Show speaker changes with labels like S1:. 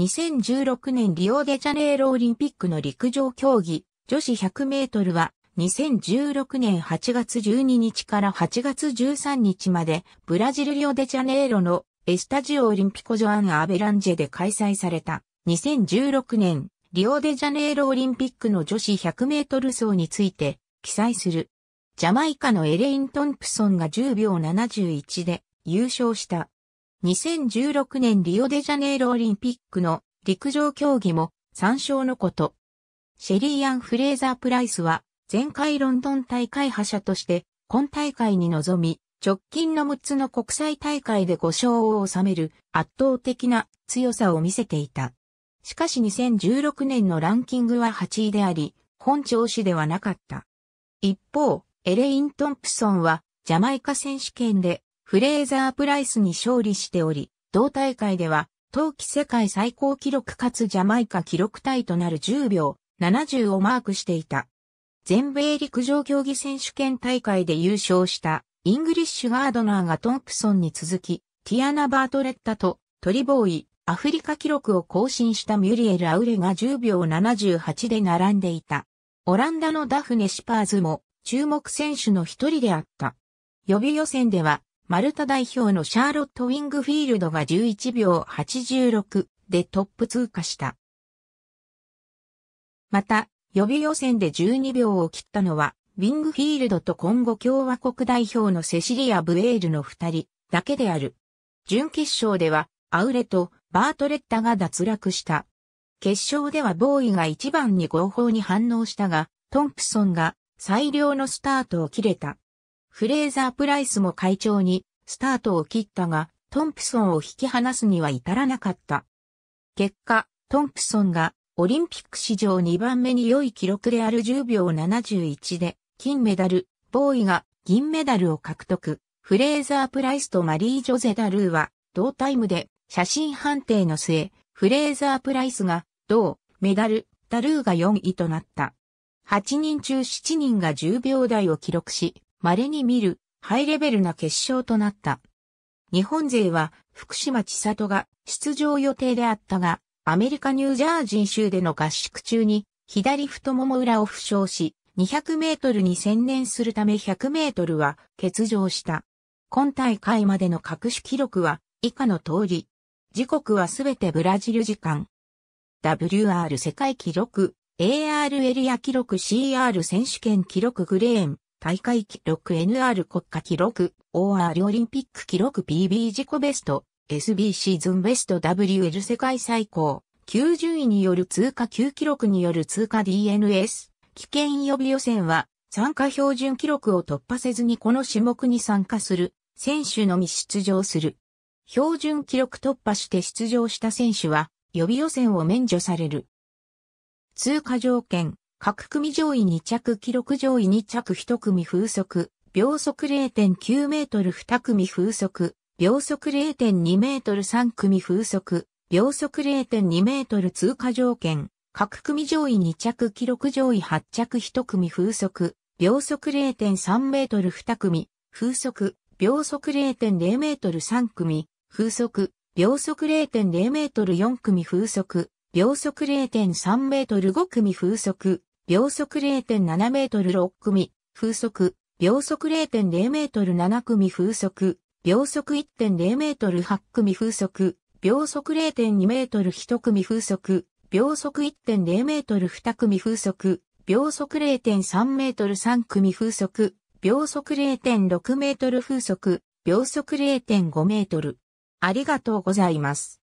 S1: 2016年リオデジャネイロオリンピックの陸上競技女子100メートルは2016年8月12日から8月13日までブラジルリオデジャネイロのエスタジオオリンピコジョアン・アベランジェで開催された2016年リオデジャネイロオリンピックの女子100メートル走について記載する。ジャマイカのエレイン・トンプソンが10秒71で優勝した。2016年リオデジャネイロオリンピックの陸上競技も参照のこと。シェリーアン・フレーザー・プライスは前回ロンドン大会覇者として今大会に臨み、直近の6つの国際大会で5勝を収める圧倒的な強さを見せていた。しかし2016年のランキングは8位であり、本調子ではなかった。一方、エレイン・トンプソンはジャマイカ選手権でフレーザー・プライスに勝利しており、同大会では、冬季世界最高記録かつジャマイカ記録体となる10秒70をマークしていた。全米陸上競技選手権大会で優勝したイングリッシュガードナーがトンプソンに続き、ティアナ・バートレッタとトリボーイ、アフリカ記録を更新したミュリエル・アウレが10秒78で並んでいた。オランダのダフネ・シパーズも注目選手の一人であった。予備予選ではマルタ代表のシャーロット・ウィングフィールドが11秒86でトップ通過した。また、予備予選で12秒を切ったのは、ウィングフィールドと今後共和国代表のセシリア・ブエールの二人だけである。準決勝では、アウレとバートレッタが脱落した。決勝ではボーイが1番に合法に反応したが、トンプソンが最良のスタートを切れた。フレーザー・プライスも会長にスタートを切ったが、トンプソンを引き離すには至らなかった。結果、トンプソンがオリンピック史上2番目に良い記録である10秒71で金メダル、ボーイが銀メダルを獲得。フレーザー・プライスとマリー・ジョゼ・ダルーは同タイムで写真判定の末、フレーザー・プライスが同メダル、ダルーが4位となった。8人中7人が10秒台を記録し、稀に見るハイレベルな決勝となった。日本勢は福島千里が出場予定であったが、アメリカニュージャージー州での合宿中に左太もも裏を負傷し、200メートルに専念するため100メートルは欠場した。今大会までの各種記録は以下の通り。時刻はすべてブラジル時間。WR 世界記録、AR エリア記録 CR 選手権記録グレーン、大会記録 NR 国家記録 OR オリンピック記録 PB 自己ベスト SB シーズンベスト WL 世界最高9順位による通過9記録による通過 DNS 危険予備予選は参加標準記録を突破せずにこの種目に参加する選手のみ出場する。標準記録突破して出場した選手は予備予選を免除される。通過条件各組上位2着記録上位2着1組風速、秒速0.9メートル2組風速、秒速0.2メートル3組風速、秒速0.2メートル通過条件、各組上位2着記録上位8着1組風速、秒速0.3メートル2組、風速、秒速0.0メートル3組、風速、秒速0.0メートル4組風速、秒速0.3メートル5組風速、秒速0.7メートル6組、風速、秒速0.0メートル7組風速、秒速1.0メートル8組風速、秒速0.2メートル1組風速、秒速1.0メートル2組風速、秒速0.3メートル3組風速、秒速0.6メートル風速、秒速0.5メートル。ありがとうございます。